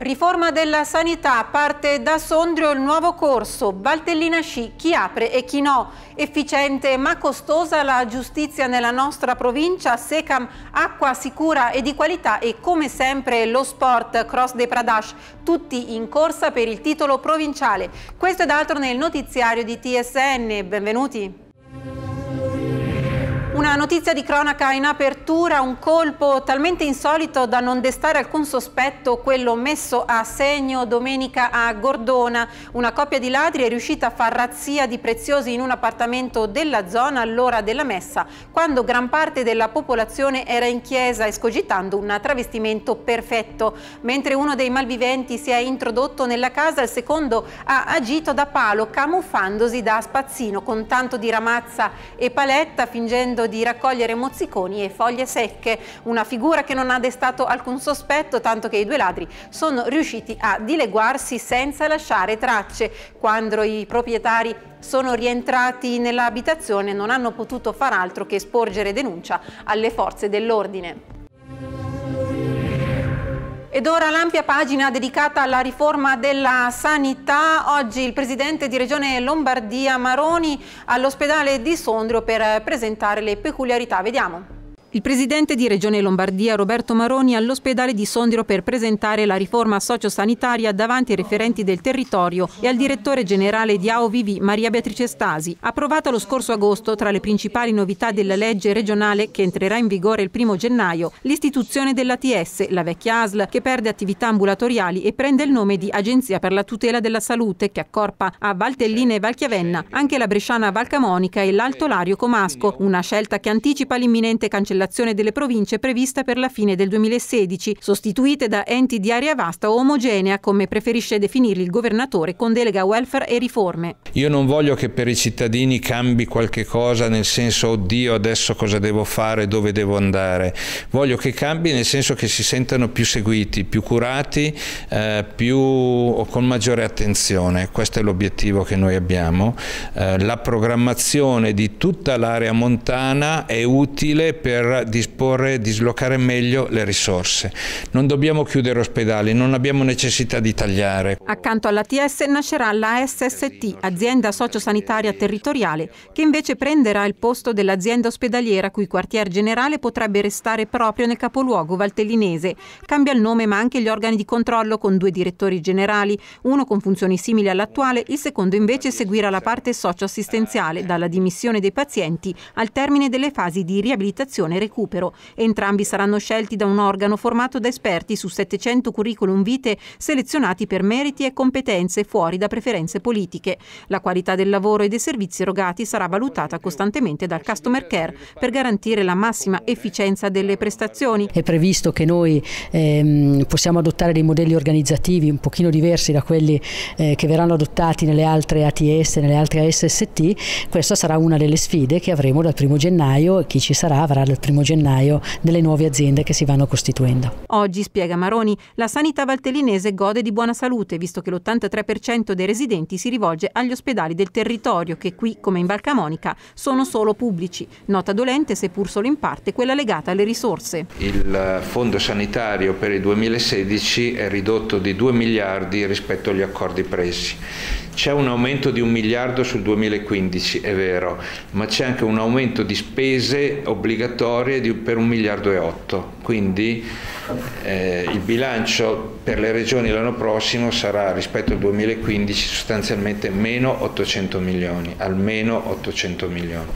Riforma della sanità, parte da Sondrio il nuovo corso, Valtellina Sci, chi apre e chi no. Efficiente ma costosa la giustizia nella nostra provincia, Secam, acqua sicura e di qualità e come sempre lo sport Cross dei Pradash, tutti in corsa per il titolo provinciale. Questo ed altro nel notiziario di TSN, benvenuti. Una notizia di cronaca in apertura, un colpo talmente insolito da non destare alcun sospetto, quello messo a segno domenica a Gordona. Una coppia di ladri è riuscita a far razzia di preziosi in un appartamento della zona all'ora della messa, quando gran parte della popolazione era in chiesa escogitando un travestimento perfetto. Mentre uno dei malviventi si è introdotto nella casa, il secondo ha agito da palo, camuffandosi da spazzino con tanto di ramazza e paletta, fingendo di raccogliere mozziconi e foglie secche, una figura che non ha destato alcun sospetto tanto che i due ladri sono riusciti a dileguarsi senza lasciare tracce. Quando i proprietari sono rientrati nell'abitazione non hanno potuto far altro che sporgere denuncia alle forze dell'ordine. Ed ora l'ampia pagina dedicata alla riforma della sanità. Oggi il presidente di Regione Lombardia Maroni all'ospedale di Sondrio per presentare le peculiarità. Vediamo. Il presidente di Regione Lombardia Roberto Maroni all'ospedale di Sondrio per presentare la riforma sociosanitaria davanti ai referenti del territorio e al direttore generale di AOVV Maria Beatrice Stasi. Approvata lo scorso agosto, tra le principali novità della legge regionale che entrerà in vigore il 1 gennaio, l'istituzione dell'ATS, la vecchia ASL, che perde attività ambulatoriali e prende il nome di Agenzia per la tutela della salute, che accorpa a Valtellina e Valchiavenna anche la Bresciana Valcamonica e l'Alto Lario Comasco, una scelta che anticipa l'imminente cancellazione separazione delle province prevista per la fine del 2016, sostituite da enti di area vasta o omogenea, come preferisce definirli il governatore con delega welfare e riforme. Io non voglio che per i cittadini cambi qualche cosa nel senso oddio adesso cosa devo fare, dove devo andare. Voglio che cambi nel senso che si sentano più seguiti, più curati, eh, più, con maggiore attenzione. Questo è l'obiettivo che noi abbiamo. Eh, la programmazione di tutta l'area montana è utile per per disporre e dislocare meglio le risorse. Non dobbiamo chiudere ospedali, non abbiamo necessità di tagliare. Accanto all'ATS nascerà la SST, azienda sociosanitaria territoriale, che invece prenderà il posto dell'azienda ospedaliera cui quartier generale potrebbe restare proprio nel capoluogo valtellinese. Cambia il nome ma anche gli organi di controllo con due direttori generali, uno con funzioni simili all'attuale, il secondo invece seguirà la parte socioassistenziale, dalla dimissione dei pazienti al termine delle fasi di riabilitazione recupero. Entrambi saranno scelti da un organo formato da esperti su 700 curriculum vitae selezionati per meriti e competenze fuori da preferenze politiche. La qualità del lavoro e dei servizi erogati sarà valutata costantemente dal customer care per garantire la massima efficienza delle prestazioni. È previsto che noi ehm, possiamo adottare dei modelli organizzativi un pochino diversi da quelli eh, che verranno adottati nelle altre ATS, nelle altre ASST. Questa sarà una delle sfide che avremo dal primo gennaio e chi ci sarà avrà dal 1 1 gennaio delle nuove aziende che si vanno costituendo. Oggi, spiega Maroni, la sanità valtellinese gode di buona salute, visto che l'83% dei residenti si rivolge agli ospedali del territorio, che qui, come in Valcamonica, sono solo pubblici. Nota dolente, seppur solo in parte, quella legata alle risorse. Il fondo sanitario per il 2016 è ridotto di 2 miliardi rispetto agli accordi presi. C'è un aumento di un miliardo sul 2015, è vero, ma c'è anche un aumento di spese obbligatorie obbligatorie di, per 1 miliardo e 8, quindi eh, il bilancio per le regioni l'anno prossimo sarà rispetto al 2015 sostanzialmente meno 800 milioni, almeno 800 milioni.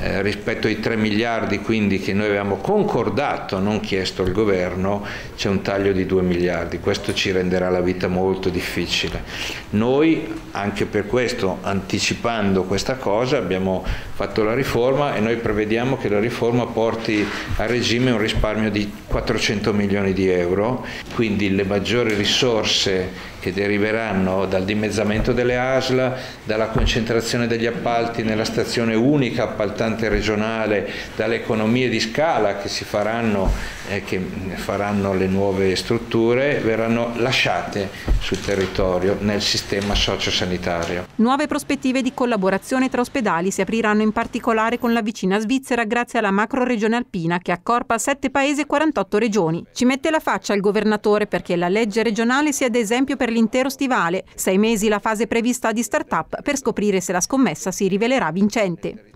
Eh, rispetto ai 3 miliardi quindi che noi avevamo concordato, non chiesto al governo, c'è un taglio di 2 miliardi, questo ci renderà la vita molto difficile. Noi anche per questo, anticipando questa cosa, abbiamo fatto la riforma e noi prevediamo che la riforma porti a regime un risparmio di 400 milioni di euro, quindi le maggiori risorse che deriveranno dal dimezzamento delle ASL, dalla concentrazione degli appalti nella stazione unica appaltante importante regionale, dalle economie di scala che si faranno, eh, che faranno le nuove strutture, verranno lasciate sul territorio nel sistema sociosanitario. Nuove prospettive di collaborazione tra ospedali si apriranno in particolare con la vicina Svizzera grazie alla macro regione alpina che accorpa 7 paesi e 48 regioni. Ci mette la faccia il governatore perché la legge regionale sia ad esempio per l'intero stivale, sei mesi la fase prevista di start-up per scoprire se la scommessa si rivelerà vincente.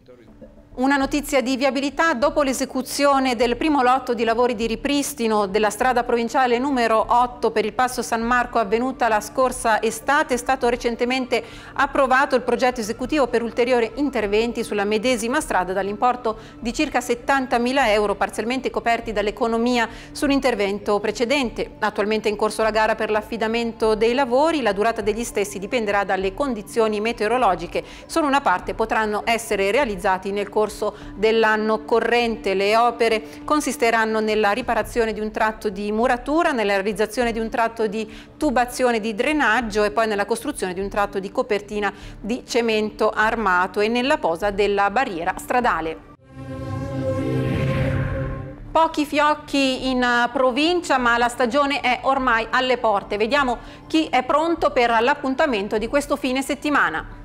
Una notizia di viabilità dopo l'esecuzione del primo lotto di lavori di ripristino della strada provinciale numero 8 per il passo San Marco avvenuta la scorsa estate è stato recentemente approvato il progetto esecutivo per ulteriori interventi sulla medesima strada dall'importo di circa 70.000 euro parzialmente coperti dall'economia sull'intervento precedente. Attualmente è in corso la gara per l'affidamento dei lavori, la durata degli stessi dipenderà dalle condizioni meteorologiche, solo una parte potranno essere realizzati nel corso corso dell'anno corrente. Le opere consisteranno nella riparazione di un tratto di muratura, nella realizzazione di un tratto di tubazione di drenaggio e poi nella costruzione di un tratto di copertina di cemento armato e nella posa della barriera stradale. Pochi fiocchi in eh, provincia, ma la stagione è ormai alle porte. Vediamo chi è pronto per l'appuntamento di questo fine settimana.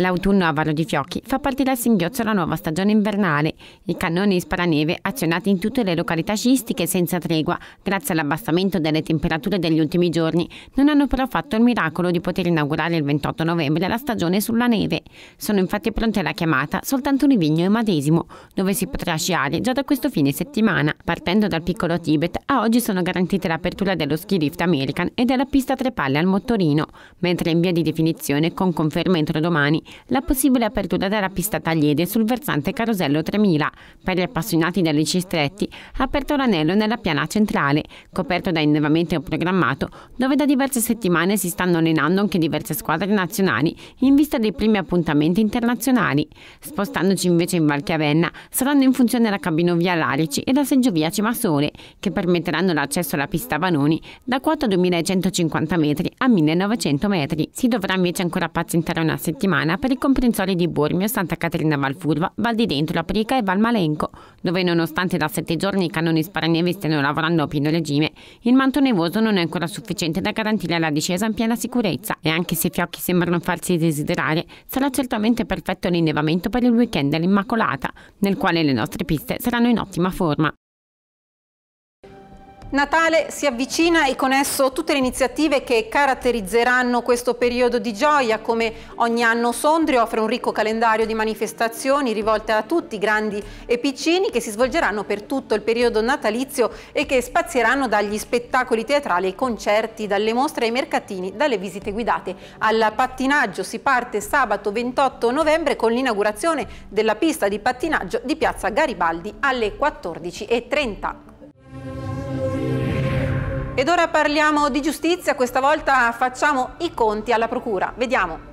L'autunno a Valo di fiocchi fa partire al singhiozzo la nuova stagione invernale. I cannoni di sparaneve azionati in tutte le località sciistiche senza tregua, grazie all'abbassamento delle temperature degli ultimi giorni, non hanno però fatto il miracolo di poter inaugurare il 28 novembre la stagione sulla neve. Sono infatti pronte la chiamata soltanto Livigno e Madesimo, dove si potrà sciare già da questo fine settimana. Partendo dal piccolo Tibet, a oggi sono garantite l'apertura dello ski lift American e della pista tre palle al Mottorino, mentre in via di definizione, con conferma entro domani, la possibile apertura della pista Tagliede sul versante Carosello 3000. Per gli appassionati delle cistretti, aperto l'anello nella piana centrale, coperto da innevamento programmato, dove da diverse settimane si stanno allenando anche diverse squadre nazionali in vista dei primi appuntamenti internazionali. Spostandoci invece in Val Chiavenna, saranno in funzione la cabinovia Larici e la seggiovia Cimasole, che permetteranno l'accesso alla pista Vanoni da quota 2150 metri a 1900 metri. Si dovrà invece ancora pazientare una settimana per i comprensori di Bormio, Santa Caterina Valfurva, Val di Dentro, La Prica e Valmalenco, dove nonostante da sette giorni i cannoni sparaneve stiano lavorando a pieno regime, il manto nevoso non è ancora sufficiente da garantire la discesa in piena sicurezza e anche se i fiocchi sembrano farsi desiderare, sarà certamente perfetto l'innevamento per il weekend all'Immacolata, nel quale le nostre piste saranno in ottima forma. Natale si avvicina e con esso tutte le iniziative che caratterizzeranno questo periodo di gioia, come ogni anno Sondrio offre un ricco calendario di manifestazioni rivolte a tutti, grandi e piccini, che si svolgeranno per tutto il periodo natalizio e che spazieranno dagli spettacoli teatrali ai concerti, dalle mostre ai mercatini, dalle visite guidate al pattinaggio. Si parte sabato 28 novembre con l'inaugurazione della pista di pattinaggio di Piazza Garibaldi alle 14.30. Ed ora parliamo di giustizia, questa volta facciamo i conti alla Procura. Vediamo.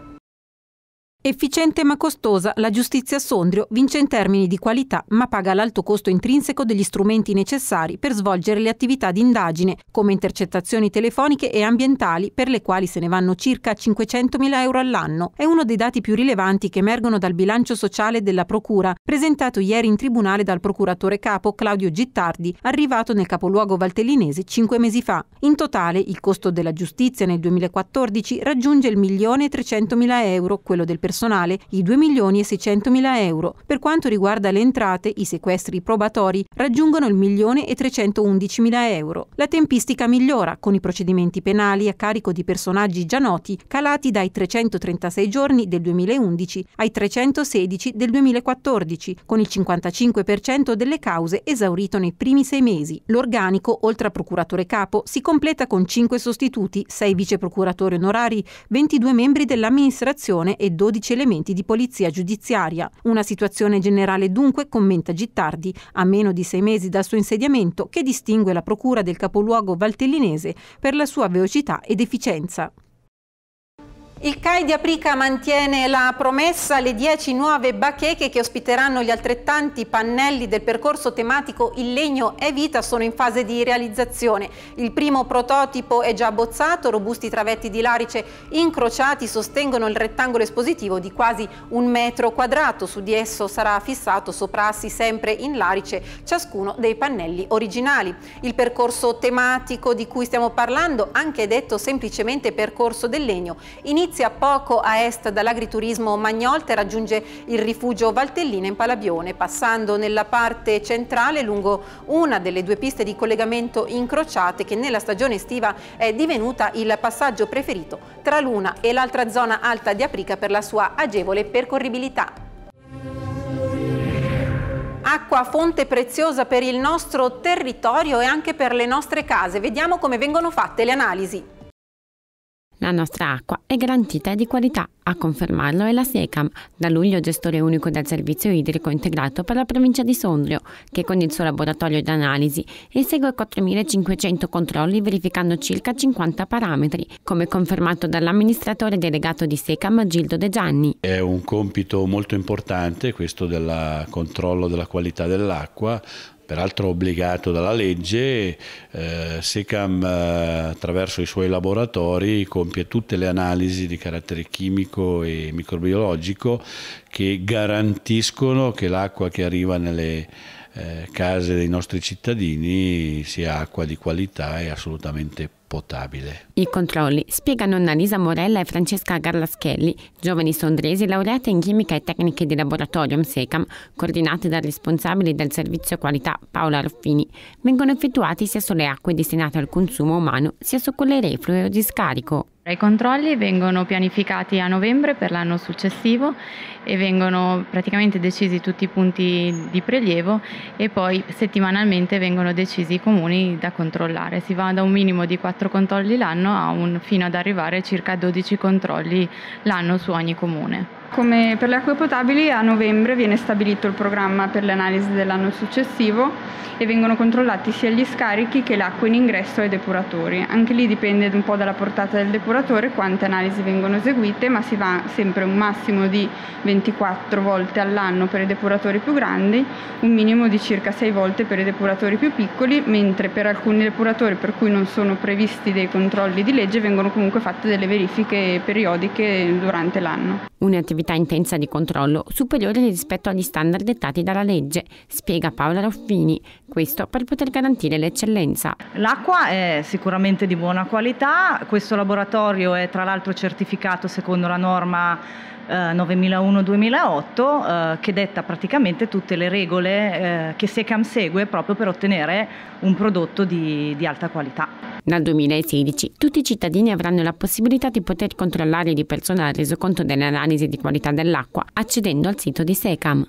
Efficiente ma costosa, la giustizia Sondrio vince in termini di qualità ma paga l'alto costo intrinseco degli strumenti necessari per svolgere le attività di indagine, come intercettazioni telefoniche e ambientali, per le quali se ne vanno circa 500.000 euro all'anno. È uno dei dati più rilevanti che emergono dal bilancio sociale della Procura, presentato ieri in tribunale dal procuratore capo Claudio Gittardi, arrivato nel capoluogo valtellinese cinque mesi fa. In totale, il costo della giustizia nel 2014 raggiunge il 1.300.000 euro, quello del personale personale i 2 milioni e 600 mila euro. Per quanto riguarda le entrate, i sequestri probatori raggiungono il milione e 311 mila euro. La tempistica migliora con i procedimenti penali a carico di personaggi già noti calati dai 336 giorni del 2011 ai 316 del 2014, con il 55% delle cause esaurito nei primi sei mesi. L'organico, oltre a procuratore capo, si completa con 5 sostituti, 6 vice procuratori onorari, 22 membri dell'amministrazione e 12 12 elementi di polizia giudiziaria. Una situazione generale dunque, commenta Gittardi, a meno di sei mesi dal suo insediamento, che distingue la procura del capoluogo valtellinese per la sua velocità ed efficienza. Il CAI di Aprica mantiene la promessa le 10 nuove bacheche che ospiteranno gli altrettanti pannelli del percorso tematico Il legno è vita sono in fase di realizzazione. Il primo prototipo è già abbozzato, robusti travetti di larice incrociati sostengono il rettangolo espositivo di quasi un metro quadrato. Su di esso sarà fissato soprassi sempre in larice ciascuno dei pannelli originali. Il percorso tematico di cui stiamo parlando, anche detto semplicemente percorso del legno, inizia Notizia, poco a est dall'agriturismo Magnolte raggiunge il rifugio Valtellina in Palabione, passando nella parte centrale lungo una delle due piste di collegamento incrociate che nella stagione estiva è divenuta il passaggio preferito tra l'una e l'altra zona alta di Aprica per la sua agevole percorribilità. Acqua fonte preziosa per il nostro territorio e anche per le nostre case. Vediamo come vengono fatte le analisi. La nostra acqua è garantita e di qualità. A confermarlo è la SECAM, da luglio gestore unico del servizio idrico integrato per la provincia di Sondrio, che con il suo laboratorio di analisi esegue 4.500 controlli verificando circa 50 parametri, come confermato dall'amministratore delegato di SECAM Gildo De Gianni. È un compito molto importante questo del controllo della qualità dell'acqua, peraltro obbligato dalla legge, eh, SECAM eh, attraverso i suoi laboratori compie tutte le analisi di carattere chimico e microbiologico che garantiscono che l'acqua che arriva nelle eh, case dei nostri cittadini sia acqua di qualità e assolutamente potabile. I controlli, spiegano Annalisa Morella e Francesca Garlaschelli, giovani sondresi laureate in chimica e tecniche di laboratorio SECAM, coordinate dal responsabile del servizio qualità Paola Ruffini, vengono effettuati sia sulle acque destinate al consumo umano, sia su quelle reflue o di scarico. I controlli vengono pianificati a novembre per l'anno successivo e vengono praticamente decisi tutti i punti di prelievo e poi settimanalmente vengono decisi i comuni da controllare. Si va da un minimo di quattro controlli l'anno anno un, fino ad arrivare a circa 12 controlli l'anno su ogni comune. Come per le acque potabili a novembre viene stabilito il programma per le analisi dell'anno successivo e vengono controllati sia gli scarichi che l'acqua in ingresso ai depuratori. Anche lì dipende un po' dalla portata del depuratore quante analisi vengono eseguite, ma si va sempre un massimo di 24 volte all'anno per i depuratori più grandi, un minimo di circa 6 volte per i depuratori più piccoli, mentre per alcuni depuratori per cui non sono previsti dei controlli di legge vengono comunque fatte delle verifiche periodiche durante l'anno. Un'attività un'attività intensa di controllo superiore rispetto agli standard dettati dalla legge, spiega Paola Roffini, questo per poter garantire l'eccellenza. L'acqua è sicuramente di buona qualità, questo laboratorio è tra l'altro certificato secondo la norma 9001-2008 eh, eh, che detta praticamente tutte le regole eh, che SECAM segue proprio per ottenere un prodotto di, di alta qualità. Dal 2016 tutti i cittadini avranno la possibilità di poter controllare di persona il resoconto delle analisi di qualità dell'acqua accedendo al sito di SECAM.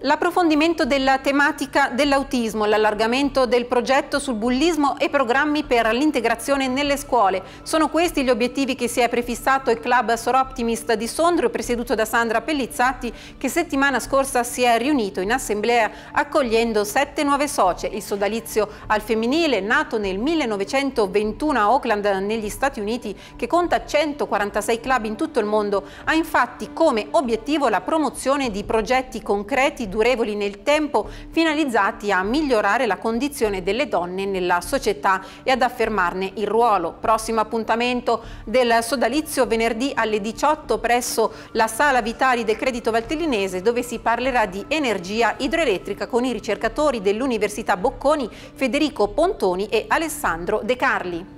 L'approfondimento della tematica dell'autismo, l'allargamento del progetto sul bullismo e programmi per l'integrazione nelle scuole. Sono questi gli obiettivi che si è prefissato il club Soroptimist di Sondrio, presieduto da Sandra Pellizzatti, che settimana scorsa si è riunito in assemblea accogliendo sette nuove socie. Il sodalizio al femminile, nato nel 1921 a Oakland negli Stati Uniti, che conta 146 club in tutto il mondo, ha infatti come obiettivo la promozione di progetti concreti durevoli nel tempo finalizzati a migliorare la condizione delle donne nella società e ad affermarne il ruolo. Prossimo appuntamento del sodalizio venerdì alle 18 presso la Sala Vitali del Credito Valtellinese dove si parlerà di energia idroelettrica con i ricercatori dell'Università Bocconi Federico Pontoni e Alessandro De Carli.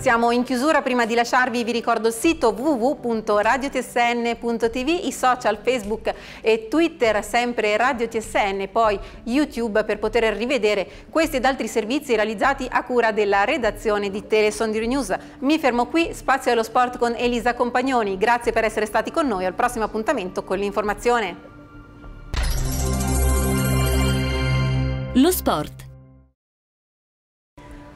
Siamo in chiusura, prima di lasciarvi vi ricordo il sito www.radiotsn.tv, i social Facebook e Twitter sempre Radio TSN, poi YouTube per poter rivedere questi ed altri servizi realizzati a cura della redazione di Telesondrio News. Mi fermo qui, spazio allo sport con Elisa Compagnoni, grazie per essere stati con noi, al prossimo appuntamento con l'informazione. Lo sport.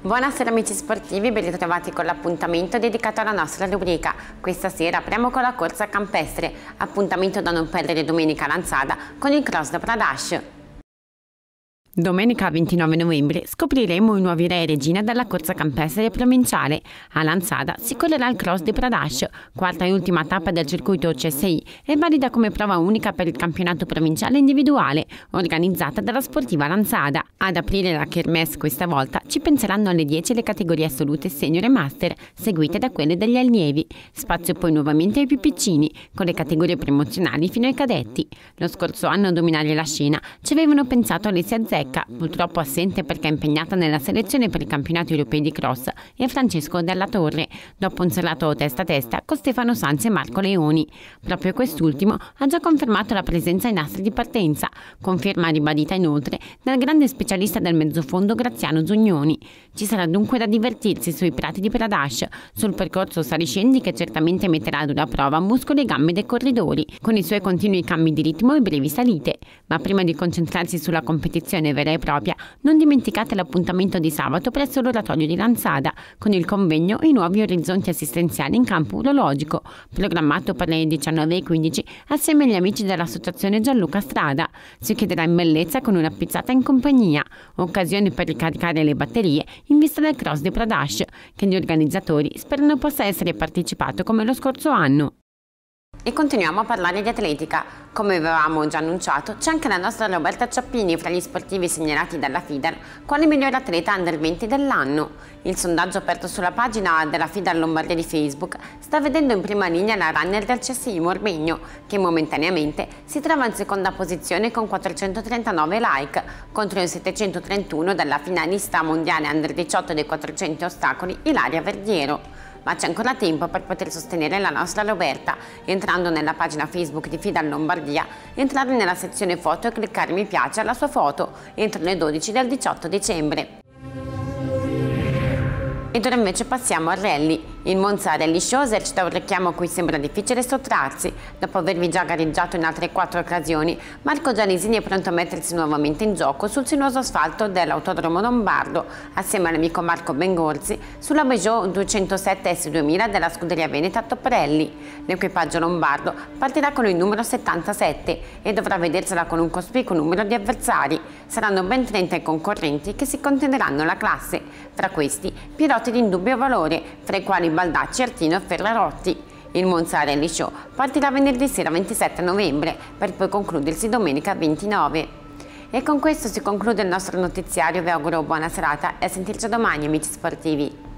Buonasera amici sportivi, ben ritrovati con l'appuntamento dedicato alla nostra rubrica. Questa sera apriamo con la corsa campestre, appuntamento da non perdere domenica a Lanzada con il cross da Pradash. Domenica 29 novembre scopriremo i nuovi re e regina della corsa campestre provinciale. A Lanzada si correrà il Cross di Pradash, quarta e ultima tappa del circuito CSI e valida come prova unica per il campionato provinciale individuale, organizzata dalla sportiva Lanzada. Ad aprire la Kermesse questa volta ci penseranno alle 10 le categorie assolute senior e master, seguite da quelle degli allievi. Spazio poi nuovamente ai più piccini, con le categorie promozionali fino ai cadetti. Lo scorso anno a dominare la scena ci avevano pensato 6 Zecchi, Brecca, purtroppo assente perché impegnata nella selezione per i campionati europei di cross, e Francesco Della Torre, dopo un serrato testa a testa con Stefano Sanz e Marco Leoni. Proprio quest'ultimo ha già confermato la presenza in nastri di partenza, conferma ribadita inoltre dal grande specialista del mezzofondo Graziano Zugnoni. Ci sarà dunque da divertirsi sui prati di Pradash, sul percorso saliscendi che certamente metterà ad una prova muscoli e gambe dei corridori, con i suoi continui cambi di ritmo e brevi salite. Ma prima di concentrarsi sulla competizione vera e propria, non dimenticate l'appuntamento di sabato presso l'oratorio di Lanzada con il convegno I nuovi orizzonti assistenziali in campo urologico, programmato per le 19.15 assieme agli amici dell'associazione Gianluca Strada. Si chiederà in bellezza con una pizzata in compagnia, occasione per ricaricare le batterie in vista del cross di Pradash, che gli organizzatori sperano possa essere partecipato come lo scorso anno. E continuiamo a parlare di atletica. Come avevamo già annunciato, c'è anche la nostra Roberta Ciappini fra gli sportivi segnalati dalla FIDER quale miglior atleta under 20 dell'anno. Il sondaggio aperto sulla pagina della FIDER Lombardia di Facebook sta vedendo in prima linea la runner del CSI Morbegno, che momentaneamente si trova in seconda posizione con 439 like, contro il 731 della finalista mondiale under 18 dei 400 ostacoli Ilaria Verdiero ma c'è ancora tempo per poter sostenere la nostra Roberta entrando nella pagina Facebook di Fida Lombardia, entrare nella sezione foto e cliccare mi piace alla sua foto entro le 12 del 18 dicembre. Ed ora invece passiamo al rally. Il Monzare liscio esercita un richiamo a cui sembra difficile sottrarsi. Dopo avervi già gareggiato in altre quattro occasioni, Marco Gianesini è pronto a mettersi nuovamente in gioco sul sinuoso asfalto dell'Autodromo Lombardo, assieme all'amico Marco Bengorzi, sulla Peugeot 207 S2000 della scuderia Veneta Topprelli. L'equipaggio lombardo partirà con il numero 77 e dovrà vedersela con un cospicuo numero di avversari. Saranno ben 30 i concorrenti che si contenderanno la classe. Tra questi, piloti di indubbio valore, fra i quali Baldà, Certino e Ferrarotti. Il Monzarelli Show partirà venerdì sera 27 novembre per poi concludersi domenica 29. E con questo si conclude il nostro notiziario, vi auguro buona serata e a sentirci domani amici sportivi.